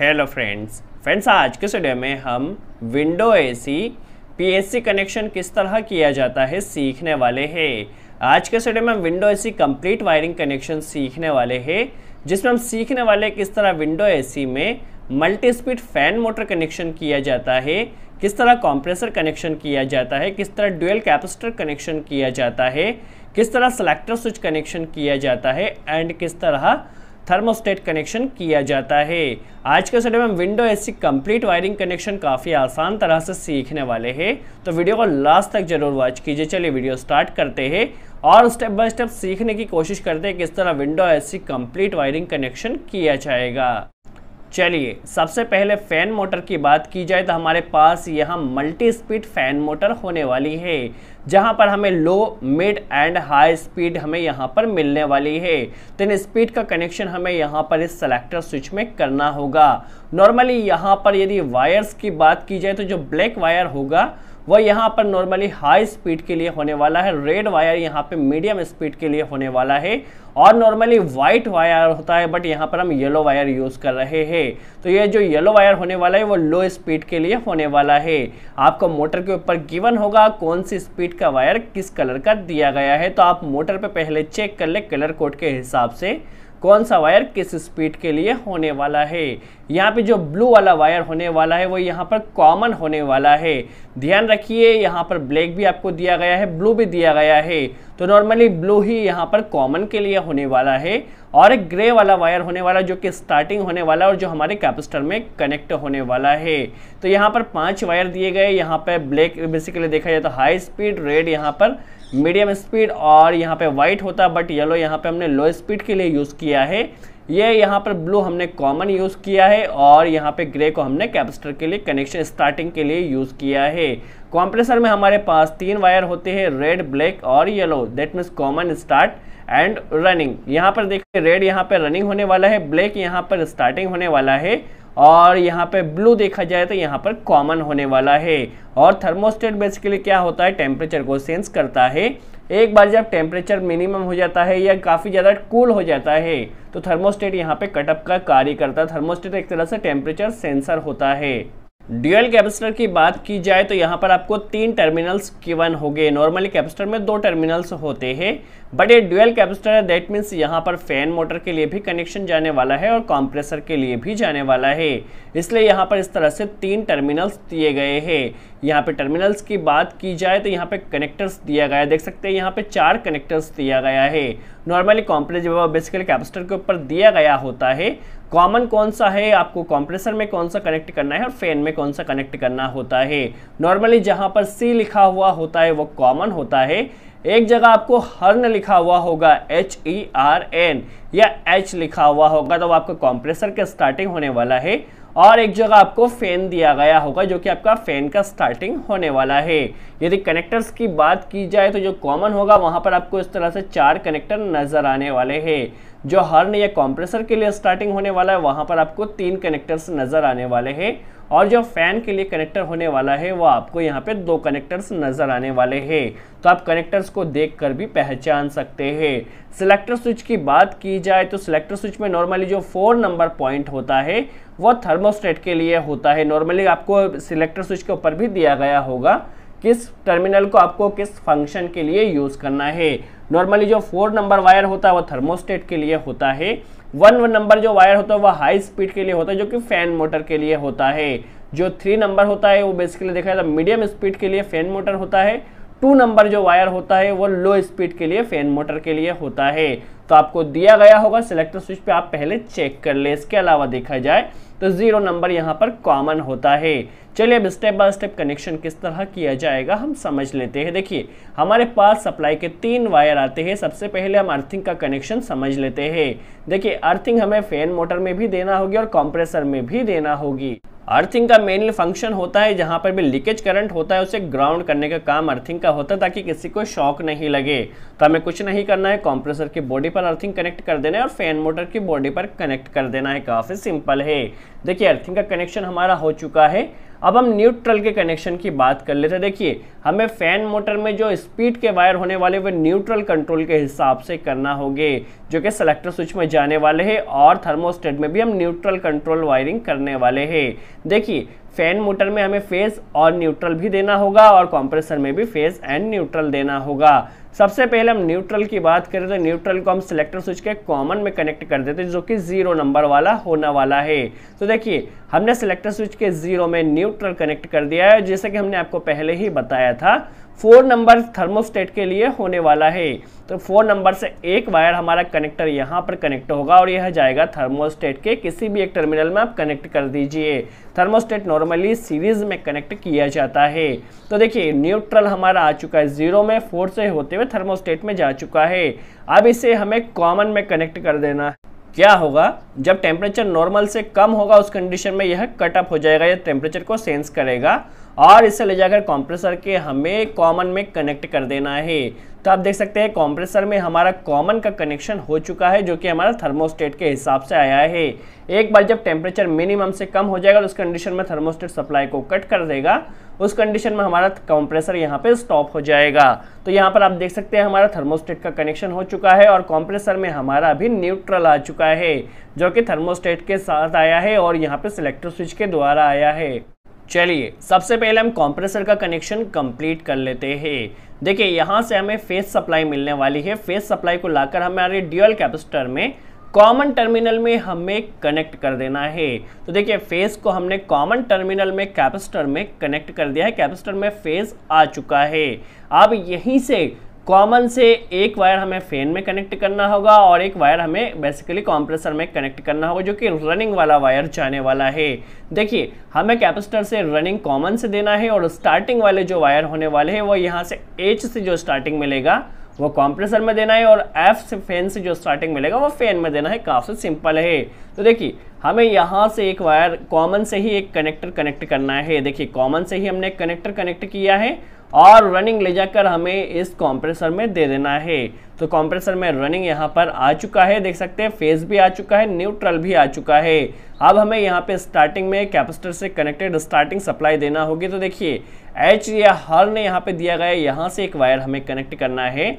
hello friends friends आज के studio में हम विंडो एसी पीएससी कनेक्शन किस तरह किया जाता है सीखने वाले हैं आज के स्टूडियो में हम window AC complete wiring connection सीखने वाले हैं जिसमें हम सीखने वाले किस तरह विंडो एसी में multi speed fan motor connection किया जाता है किस तरह कॉम्प्रेसर कनेक्शन किया जाता है किस तरह डुअल कैपेसिटर कनेक्शन किया जाता है किस तरह सेलेक्टर स्विच कनेक्शन किया जाता है एंड किस तरह थर्मोस्टेट कनेक्शन किया जाता है आज के वीडियो में हम window AC complete wiring connection काफ़ी आसान तरह से सीखने वाले हैं तो वीडियो को लास्ट तक जरूर वॉच कीजिए चलिए वीडियो स्टार्ट करते हैं और स्टेप बाय स्टेप सीखने की कोशिश करते हैं किस तरह window AC complete wiring connection किया जाएगा चलिए सबसे पहले फ़ैन मोटर की बात की जाए तो हमारे पास यहाँ मल्टी स्पीड फ़ैन मोटर होने वाली है जहाँ पर हमें low mid and high speed हमें यहाँ पर मिलने वाली है तो इन स्पीड का कनेक्शन हमें यहाँ पर इस सेलेक्टर स्विच में करना होगा नॉर्मली यहाँ पर यदि वायर्स की बात की जाए तो जो ब्लैक वायर होगा वह यहाँ पर नॉर्मली हाई स्पीड के लिए होने वाला है रेड वायर यहाँ पे मीडियम स्पीड के लिए होने वाला है और नॉर्मली वाइट वायर होता है बट यहाँ पर हम येलो वायर यूज़ कर रहे हैं तो ये जो येलो वायर होने वाला है वो लो स्पीड के लिए होने वाला है आपको मोटर के ऊपर गिवन होगा कौन सी स्पीड का वायर किस कलर का दिया गया है तो आप मोटर पर पहले चेक कर ले कलर कोड के हिसाब से कौन सा वायर किस स्पीड के लिए होने वाला है यहाँ पे जो ब्लू वाला वायर होने वाला है वो यहाँ पर कॉमन होने वाला है ध्यान रखिए यहाँ पर ब्लैक भी आपको दिया गया है ब्लू भी दिया गया है तो नॉर्मली ब्लू ही यहाँ पर कॉमन के लिए होने वाला है और एक ग्रे वाला वायर होने वाला जो कि स्टार्टिंग होने वाला और जो हमारे कैपेसिटर में कनेक्ट होने वाला है तो यहाँ पर पांच वायर दिए गए यहाँ पर ब्लैक बेसिकली देखा जाए तो हाई स्पीड रेड यहाँ पर मीडियम स्पीड और यहाँ पे वाइट होता है बट येलो यहाँ पे हमने लो स्पीड के लिए यूज़ किया है ये यहाँ पर ब्लू हमने कॉमन यूज़ किया है और यहाँ पे ग्रे को हमने कैपेसिटर के लिए कनेक्शन स्टार्टिंग के लिए यूज़ किया है कॉम्प्रेसर में हमारे पास तीन वायर होते हैं रेड ब्लैक और yellow that means common start and running यहाँ पर देखिए रेड यहाँ पर रनिंग होने वाला है ब्लैक यहाँ पर स्टार्टिंग होने वाला है और यहाँ पे ब्लू देखा जाए तो यहाँ पर कॉमन होने वाला है और थर्मोस्टेट बेसिकली क्या होता है टेम्परेचर को सेंस करता है एक बार जब टेम्परेचर मिनिमम हो जाता है या काफ़ी ज़्यादा कूल हो जाता है तो थर्मोस्टेट यहाँ पे कटअप का कार्य करता है थर्मोस्टेट एक तरह से टेम्परेचर सेंसर होता है ड्यूएल कैपेसिटर की बात की जाए तो यहाँ पर आपको तीन टर्मिनल्स वन हो गए नॉर्मली कैपेसिटर में दो टर्मिनल्स होते हैं बट ये ड्यूएल कैपेसिटर है दैट मीन्स यहाँ पर फैन मोटर के लिए भी कनेक्शन जाने वाला है और कॉम्प्रेसर के लिए भी जाने वाला है इसलिए यहाँ पर इस तरह से तीन टर्मिनल्स दिए गए हैं यहाँ पे टर्मिनल्स की बात की जाए तो यहाँ पे कनेक्टर्स दिया गया है देख सकते हैं यहाँ पे चार कनेक्टर्स दिया गया है नॉर्मली कॉम्प्रेस जो बेसिकली कैपेसिटर के ऊपर दिया गया होता है कॉमन कौन सा है आपको कॉम्प्रेसर में कौन सा कनेक्ट करना है और फैन में कौन सा कनेक्ट करना होता है नॉर्मली जहाँ पर सी लिखा हुआ होता है वो कॉमन होता है एक जगह आपको हर्न लिखा हुआ होगा एच ई आर एन या एच लिखा हुआ होगा तो आपका कॉम्प्रेसर का स्टार्टिंग होने वाला है और एक जगह आपको फैन दिया गया होगा जो कि आपका फैन का स्टार्टिंग होने वाला है यदि कनेक्टर्स की बात की जाए तो जो कॉमन होगा वहां पर आपको इस तरह से चार कनेक्टर नज़र आने वाले हैं जो हर्न या कॉम्प्रेसर के लिए स्टार्टिंग होने वाला है वहाँ पर आपको तीन कनेक्टर्स नज़र आने वाले हैं और जो फैन के लिए कनेक्टर होने वाला है वो आपको यहाँ पे दो कनेक्टर्स नज़र आने वाले हैं तो आप कनेक्टर्स को देखकर भी पहचान सकते हैं सिलेक्टर स्विच की बात की जाए तो सिलेक्टर स्विच में नॉर्मली जो फोर नंबर पॉइंट होता है वो थर्मोस्टेट के लिए होता है नॉर्मली आपको सिलेक्टर स्विच के ऊपर भी दिया गया होगा किस टर्मिनल को आपको किस फंक्शन के लिए यूज़ करना है नॉर्मली जो फोर नंबर वायर होता है वो थर्मोस्टेट के लिए होता है वन नंबर जो वायर होता है वह हाई स्पीड के लिए होता है जो कि फैन मोटर के लिए होता है जो थ्री नंबर होता है वो बेसिकली देखा जाए तो मीडियम स्पीड के लिए फैन मोटर होता है टू नंबर जो वायर होता है वो लो स्पीड के लिए फैन मोटर के लिए होता है तो आपको दिया गया होगा सिलेक्टर स्विच पे आप पहले चेक कर ले इसके अलावा देखा जाए तो ज़ीरो नंबर यहाँ पर कॉमन होता है चलिए अब स्टेप बाय स्टेप कनेक्शन किस तरह किया जाएगा हम समझ लेते हैं देखिए हमारे पास सप्लाई के तीन वायर आते हैं सबसे पहले हम अर्थिंग का कनेक्शन समझ लेते हैं देखिए अर्थिंग हमें फैन मोटर में भी देना होगी और कंप्रेसर में भी देना होगी अर्थिंग का मेनली फंक्शन होता है जहाँ पर भी लीकेज करंट होता है उसे ग्राउंड करने का काम अर्थिंग का होता है ताकि किसी को शॉक नहीं लगे तो हमें कुछ नहीं करना है कंप्रेसर की बॉडी पर अर्थिंग कनेक्ट कर देना है और फैन मोटर की बॉडी पर कनेक्ट कर देना है काफ़ी सिंपल है देखिए अर्थिंग का कनेक्शन हमारा हो चुका है अब हम न्यूट्रल के कनेक्शन की बात कर लेते हैं देखिए हमें फैन मोटर में जो स्पीड के वायर होने वाले वे न्यूट्रल कंट्रोल के हिसाब से करना होगे जो कि सेलेक्टर स्विच में जाने वाले हैं और थर्मोस्टेट में भी हम न्यूट्रल कंट्रोल वायरिंग करने वाले हैं देखिए फैन मोटर में हमें फेज और न्यूट्रल भी देना होगा और कॉम्प्रेसर में भी फेज एंड न्यूट्रल देना होगा सबसे पहले हम न्यूट्रल की बात करें तो न्यूट्रल को हम सिलेक्टर स्विच के कॉमन में कनेक्ट कर देते हैं जो कि जीरो नंबर वाला होने वाला है तो देखिए हमने सिलेक्टर स्विच के जीरो में न्यूट्रल कनेक्ट कर दिया है जैसे कि हमने आपको पहले ही बताया था फोर नंबर थर्मोस्टेट के लिए होने वाला है तो फोर नंबर से एक वायर हमारा कनेक्टर यहाँ पर कनेक्ट होगा और यह जाएगा थर्मोस्टेट के किसी भी एक टर्मिनल में आप कनेक्ट कर दीजिए थर्मोस्टेट नॉर्मली सीरीज में कनेक्ट किया जाता है तो देखिए न्यूट्रल हमारा आ चुका है जीरो में फोर से होते हुए थर्मोस्टेट में जा चुका है अब इसे हमें कॉमन में कनेक्ट कर देना है क्या होगा जब टेम्परेचर नॉर्मल से कम होगा उस कंडीशन में यह कट हो जाएगा यह टेम्परेचर को सेंस करेगा और इसे ले जाकर कंप्रेसर के हमें कॉमन में कनेक्ट कर देना है तो आप देख सकते हैं कंप्रेसर में हमारा कॉमन का कनेक्शन हो चुका है जो कि हमारा थर्मोस्टेट के हिसाब से आया है एक बार जब टेम्परेचर मिनिमम से कम हो जाएगा तो उस कंडीशन में थर्मोस्टेट सप्लाई को कट कर देगा उस कंडीशन में हमारा कंप्रेसर यहाँ पे स्टॉप हो जाएगा तो यहाँ पर आप देख सकते हैं हमारा थर्मोस्टेट का कनेक्शन हो चुका है और कंप्रेसर में हमारा अभी न्यूट्रल आ चुका है जो कि थर्मोस्टेट के साथ आया है और यहाँ पे सिलेक्टर स्विच के द्वारा आया है चलिए सबसे पहले हम कंप्रेसर का कनेक्शन कंप्लीट कर लेते हैं देखिए यहाँ से हमें फेस सप्लाई मिलने वाली है फेस सप्लाई को लाकर हमारे ड्यूअल कैपेसिटर में कॉमन टर्मिनल में हमें कनेक्ट कर देना है तो देखिए फेस को हमने कॉमन टर्मिनल में कैपेसिटर में कनेक्ट कर दिया है कैपेसिटर में फेस आ चुका है अब यहीं से कॉमन से एक वायर हमें फैन में कनेक्ट करना होगा और एक वायर हमें बेसिकली कॉम्प्रेसर में कनेक्ट करना होगा जो कि रनिंग वाला वायर जाने वाला है देखिए हमें कैपेसिटर से रनिंग कॉमन से देना है और स्टार्टिंग वाले जो वायर होने वाले हैं वो यहाँ से एच से जो स्टार्टिंग मिलेगा वो कॉम्प्रेसर में देना है और एफ से फैन से जो स्टार्टिंग मिलेगा वो फैन में देना है काफ़ी सिंपल है तो देखिए हमें यहाँ से एक वायर कॉमन से ही एक कनेक्टर कनेक्ट करना है देखिए कॉमन से ही हमने कनेक्टर कनेक्ट किया है और रनिंग ले जाकर हमें इस कॉम्प्रेसर में दे देना है तो कॉम्प्रेसर में रनिंग यहाँ पर आ चुका है देख सकते हैं फेज भी आ चुका है न्यूट्रल भी आ चुका है अब हमें यहाँ पे स्टार्टिंग में कैपेसिटर से कनेक्टेड स्टार्टिंग सप्लाई देना होगी तो देखिए एच या हर ने यहाँ पे दिया गया है यहाँ से एक वायर हमें कनेक्ट करना है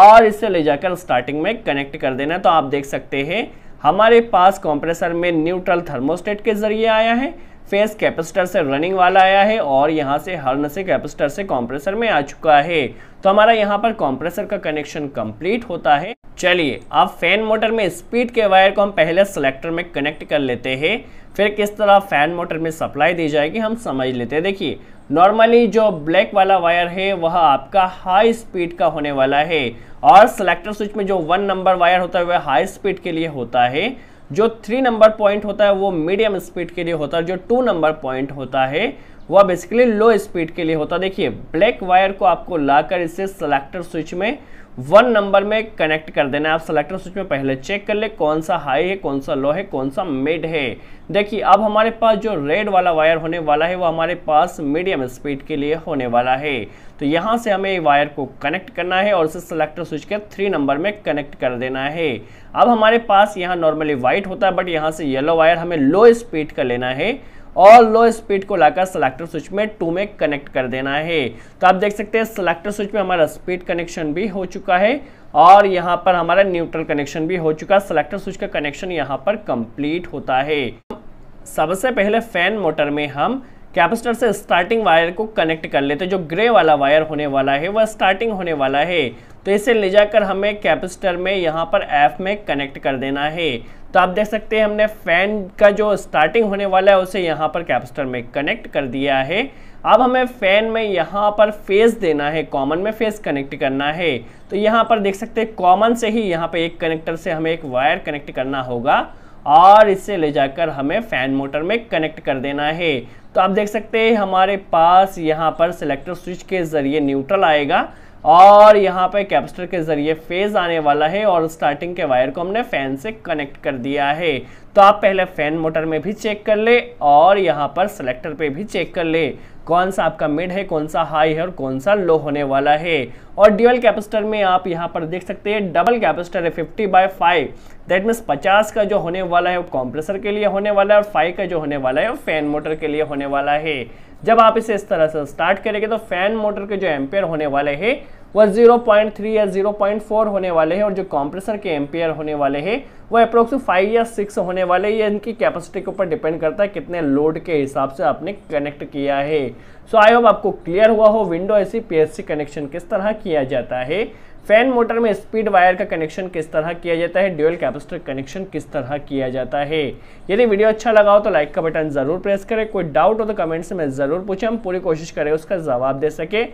और इसे ले जाकर स्टार्टिंग में कनेक्ट कर देना तो आप देख सकते हैं हमारे पास कॉम्प्रेसर में न्यूट्रल थर्मोस्टेट के जरिए आया है फेस कैपेसिटर से रनिंग वाला आया है और यहाँ से हर्न से कैपेसिटर से कॉम्प्रेसर में आ चुका है तो हमारा यहाँ पर कॉम्प्रेसर का कनेक्शन कंप्लीट होता है चलिए अब फैन मोटर में स्पीड के वायर को हम पहले सिलेक्टर में कनेक्ट कर लेते हैं फिर किस तरह फैन मोटर में सप्लाई दी जाएगी हम समझ लेते हैं देखिए नॉर्मली जो ब्लैक वाला वायर है वह आपका हाई स्पीड का होने वाला है और सिलेक्टर स्विच में जो वन नंबर वायर होता है वह हाई स्पीड के लिए होता है जो थ्री नंबर पॉइंट होता है वो मीडियम स्पीड के लिए होता है जो टू नंबर पॉइंट होता है वह बेसिकली लो स्पीड के लिए होता है देखिए ब्लैक वायर को आपको लाकर इसे सेलेक्टर स्विच में वन नंबर में कनेक्ट कर देना है आप सेलेक्टर स्विच में पहले चेक कर ले कौन सा हाई है कौन सा लो है कौन सा मिड है देखिए अब हमारे पास जो रेड वाला वायर होने वाला है वो हमारे पास मीडियम स्पीड के लिए होने वाला है तो यहाँ से हमें वायर को कनेक्ट करना है और उसे सेलेक्टर स्विच के थ्री नंबर में कनेक्ट कर देना है अब हमारे पास यहाँ नॉर्मली वाइट होता है बट यहाँ से येलो वायर हमें लो स्पीड का लेना है और लो स्पीड को लाकर सेलेक्टर स्विच में टू में कनेक्ट कर देना है तो आप देख सकते हैं सेलेक्टर स्विच में हमारा स्पीड कनेक्शन भी हो चुका है और यहाँ पर हमारा न्यूट्रल कनेक्शन भी हो चुका है सेलेक्टर स्विच का कनेक्शन यहाँ पर कंप्लीट होता है सबसे पहले फैन मोटर में हम कैपेसिटर से स्टार्टिंग वायर को कनेक्ट कर लेते हैं जो ग्रे वाला वायर होने वाला है वह स्टार्टिंग होने वाला है तो इसे ले जाकर हमें कैपेसिटर में यहाँ पर एफ में कनेक्ट कर देना है तो आप देख सकते हैं हमने फ़ैन का जो स्टार्टिंग होने वाला है उसे यहाँ पर कैपेसिटर में कनेक्ट कर दिया है अब हमें फ़ैन में यहाँ पर फेस देना है कॉमन में फेस कनेक्ट करना है तो यहाँ पर देख सकते हैं कॉमन से ही यहाँ पर एक कनेक्टर से हमें एक वायर कनेक्ट करना होगा और इसे ले जाकर हमें फ़ैन मोटर में कनेक्ट कर देना है तो आप देख सकते हैं हमारे पास यहाँ पर सिलेक्टर स्विच के ज़रिए न्यूट्रल आएगा और यहाँ पर कैपेसिटर के ज़रिए फेज़ आने वाला है और स्टार्टिंग के वायर को हमने फ़ैन से कनेक्ट कर दिया है तो आप पहले फ़ैन मोटर में भी चेक कर ले और यहाँ पर सिलेक्टर पे भी चेक कर ले कौन सा आपका मिड है कौन सा हाई है और कौन सा लो होने वाला है और ड्यूअल कैपेसिटर में आप यहाँ पर देख सकते हैं डबल कैपेसिटर है fifty by five that means पचास का जो होने वाला है वो कॉम्प्रेसर के लिए होने वाला है और फाइव का जो होने वाला है वो फैन मोटर के लिए होने वाला है जब आप इसे इस तरह से स्टार्ट करेंगे तो फैन मोटर के जो एम्पेयर होने वाले हैं वह 0.3 या 0.4 होने वाले हैं और जो कॉम्प्रेसर के एम्पेयर होने वाले हैं वह अप्रोक्स फाइव या सिक्स होने वाले ये इनकी कैपेसिटी के ऊपर डिपेंड करता है कितने लोड के हिसाब से आपने कनेक्ट किया है सो आई होप आपको क्लियर हुआ हो विंडो ऐसी सी कनेक्शन किस तरह किया जाता है फैन मोटर में स्पीड वायर का कनेक्शन किस तरह किया जाता है ड्यूअल कैपेसिटर कनेक्शन किस तरह किया जाता है यदि वीडियो अच्छा लगा हो तो लाइक का बटन ज़रूर प्रेस करें कोई डाउट हो तो कमेंट्स में ज़रूर पूछें हम पूरी कोशिश करें उसका जवाब दे सके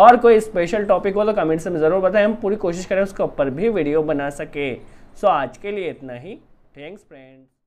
और कोई स्पेशल टॉपिक हो तो कमेंट्स में ज़रूर बताएं हम पूरी कोशिश करें उसके ऊपर भी वीडियो बना सके सो आज के लिए इतना ही थैंक्स फ्रेंड्स